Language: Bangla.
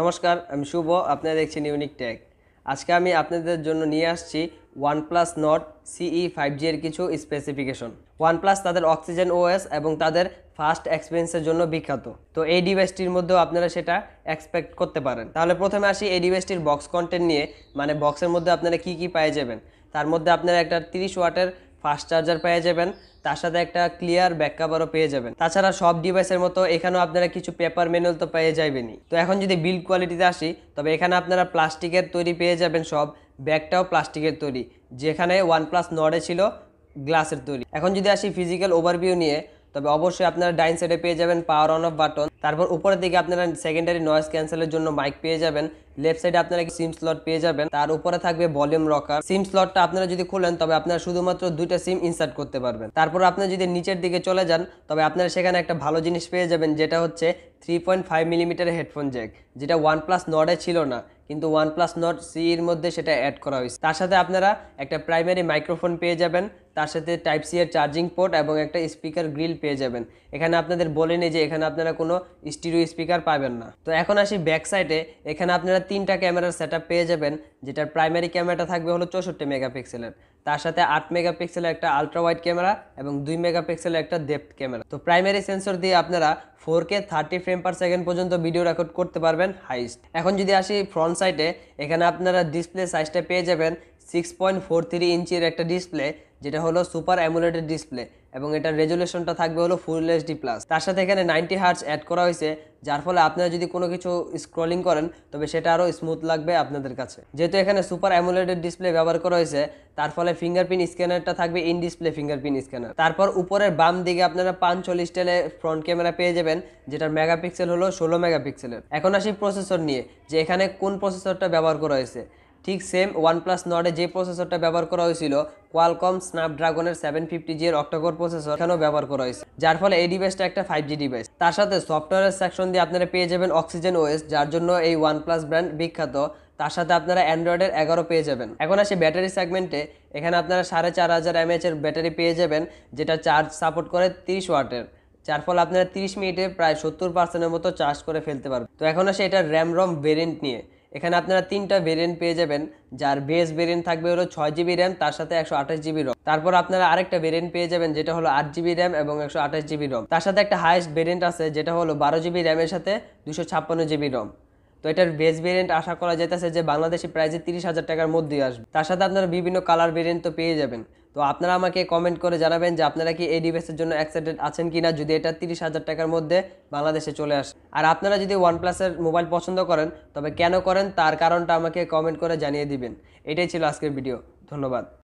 নমস্কার আমি শুভ আপনারা দেখছেন ইউনিক ট্যাগ আজকে আমি আপনাদের জন্য নিয়ে আসছি OnePlus Nord CE five G এর কিছু স্পেসিফিকেশন ওয়ানপ্লাস তাদের অক্সিজেন ওএস এবং তাদের ফাস্ট এক্সপিরিয়েন্সের জন্য বিখ্যাত তো এই ডিভাইসটির মধ্যেও আপনারা সেটা এক্সপেক্ট করতে পারেন তাহলে প্রথমে আসি এই ডিভাইসটির বক্স কন্টেন্ট নিয়ে মানে বক্সের মধ্যে আপনারা কি কি পেয়ে যাবেন তার মধ্যে আপনারা একটা তিরিশ ওয়াটের ফাস্ট চার্জার পেয়ে যাবেন তার সাথে একটা ক্লিয়ার ব্যাক কাভারও পেয়ে যাবেন তাছাড়া সব ডিভাইসের মতো এখানেও আপনারা কিছু পেপার ম্যানুয়াল তো পেয়ে যাবেনই তো এখন যদি বিল্ড কোয়ালিটিতে আসি তবে এখানে আপনারা প্লাস্টিকের তৈরি পেয়ে যাবেন সব ব্যাগটাও প্লাস্টিকের তৈরি যেখানে ওয়ান প্লাস নডে ছিল গ্লাসের তৈরি এখন যদি আসি ফিজিক্যাল ওভারভিউ নিয়ে তবে অবশ্যই আপনারা ডাইন সাইডে পেয়ে যাবেন পাওয়ার অন অফ বাটন তারপর উপরের দিকে আপনারা সেকেন্ডারি নয়েজ ক্যান্সেলের জন্য মাইক পেয়ে যাবেন লেফট সাইডে আপনারা সিম স্লট পেয়ে যাবেন তার উপরে থাকবে ভলিউম রকার সিম স্লটটা আপনারা যদি খোলেন তবে আপনারা শুধুমাত্র দুইটা সিম ইনসার্ট করতে পারবেন তারপর আপনারা যদি নিচের দিকে চলে যান তবে আপনারা সেখানে একটা ভালো জিনিস পেয়ে যাবেন যেটা হচ্ছে three point five millimetre headphone jack যেটা ওয়ান প্লাস নটে ছিল না কিন্তু ওয়ান প্লাস নট সির মধ্যে সেটা অ্যাড করা হয়েছে তার সাথে আপনারা একটা প্রাইমারি মাইক্রোফোন পেয়ে যাবেন তার সাথে টাইপ সি এর চার্জিং পোর্ট এবং একটা স্পিকার গ্রিল পেয়ে যাবেন এখানে আপনাদের বলে নেই যে এখানে আপনারা কোনো স্টিরিও স্পিকার পাবেন না তো এখন আসি ব্যাক সাইডে এখানে আপনারা তিনটা ক্যামেরার সেট পেয়ে যাবেন যেটার প্রাইমারি ক্যামেরাটা থাকবে হলো চৌষট্টি মেগাপিক্সেলের তার সাথে আট মেগাপিক্সেলের একটা আলট্রা ওয়াইড ক্যামেরা এবং দুই মেগাপিক্সেলের একটা ডেপথ ক্যামেরা তো প্রাইমারি সেন্সর দিয়ে আপনারা four K thirty frame per second পর্যন্ত ভিডিও রেকর্ড করতে পারবেন হাইস্ট এখন যদি আসি ফ্রন্ট সাইডে এখানে আপনারা ডিসপ্লে সাইজটা পেয়ে যাবেন সিক্স পয়েন্ট ফোর থ্রি ইঞ্চির একটা ডিসপ্লে যেটা হলো সুপার অ্যামুলেটেড ডিসপ্লে এবং এটার রেজুলেশনটা থাকবে হলো ফুল এইচডি প্লাস তার সাথে এখানে নাইনটি হার্স অ্যাড করা হয়েছে যার ফলে আপনারা যদি কোনো কিছু স্ক্রলিং করেন তবে সেটা আরও স্মুথ লাগবে আপনাদের কাছে যেহেতু এখানে সুপার অ্যামুলেটেড ডিসপ্লে ব্যবহার করা হয়েছে তার ফলে ফিঙ্গারপ্রিন্ট স্ক্যানারটা থাকবে ইন ডিসপ্লে ফিঙ্গারপ্রিন্ট স্ক্যানার তারপর উপরের বাম দিকে আপনারা পাঁচচল্লিশ টেলে ফ্রন্ট ক্যামেরা পেয়ে যাবেন যেটার মেগাপিক্সেল হলো ষোলো মেগাপিক্সেলের এখন আসি প্রসেসর নিয়ে যে এখানে কোন প্রসেসরটা ব্যবহার করা হয়েছে ঠিক সেম ওয়ান প্লাস নটে যে প্রসেসরটা ব্যবহার করা হয়েছিল কোয়ালকম স্ন্যাপড্রাগনের সেভেন ফিফটি জি এর অক্টোকোর প্রসেসর এখানেও ব্যবহার করা হয়েছে যার ফলে এই ডিভাইসটা একটা ফাইভ জি ডিভাইস তার সাথে সফটওয়্যার সেকশন দিয়ে আপনারা পেয়ে যাবেন অক্সিজেন ওয়েস যার জন্য এই ওয়ান প্লাস ব্র্যান্ড বিখ্যাত তার সাথে আপনারা অ্যান্ড্রয়েডের এগারো পেয়ে যাবেন এখন আসে ব্যাটারি সেগমেন্টে এখানে আপনারা সাড়ে চার হাজার এর ব্যাটারি পেয়ে যাবেন যেটা চার্জ সাপোর্ট করে তিরিশ ওয়াটের যার ফলে আপনারা তিরিশ মিনিটে প্রায় সত্তর পার্সেন্টের মতো চার্জ করে ফেলতে পারবেন তো এখন আসে এটা র্যাম রম ভেরিয়েন্ট নিয়ে এখানে আপনারা তিনটা ভেরিয়েন্ট পেয়ে যাবেন যার বেস ভেরিয়েন্ট থাকবে হলো ছয় জিবি র্যাম তার সাথে একশো আঠাশ জিবি রম তারপর আপনারা আরেকটা ভেরিয়েন্ট পেয়ে যাবেন যেটা হলো আট জিবি র্যাম এবং একশো আঠাশ জিবি রম তার সাথে একটা হায়েস্ট ভেরিয়েন্ট আছে যেটা হলো বারো জিবি র্যামের সাথে দুশো ছাপ্পান্ন জিবি রম তো এটার বেস ভেরিয়েন্ট আশা করা যেতেছে যে প্রায় যে তিরিশ হাজার টাকার মধ্যেই আসবে তার সাথে আপনারা বিভিন্ন কালার ভেরিয়েন্ট তো পেয়ে যাবেন তো আপনারা আমাকে কমেন্ট করে জানাবেন যে আপনারা কি এই ডিভাইসের জন্য এক্সাইটেড আছেন কি না যদি এটা তিরিশ হাজার টাকার মধ্যে বাংলাদেশে চলে আসে আর আপনারা যদি ওয়ান প্লাসের মোবাইল পছন্দ করেন তবে কেন করেন তার কারণটা আমাকে কমেন্ট করে জানিয়ে দিবেন এটাই ছিল আজকের ভিডিও ধন্যবাদ